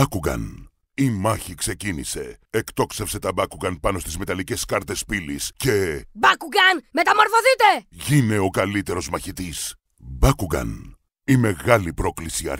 Μπάκουγκαν. Η μάχη ξεκίνησε. Εκτόξευσε τα Μπάκουγκαν πάνω στις μεταλλικές κάρτες πύλης και... Μπάκουγκαν, μεταμορφωθείτε! Γίνε ο καλύτερος μαχητής. Μπάκουγκαν. Η μεγάλη πρόκληση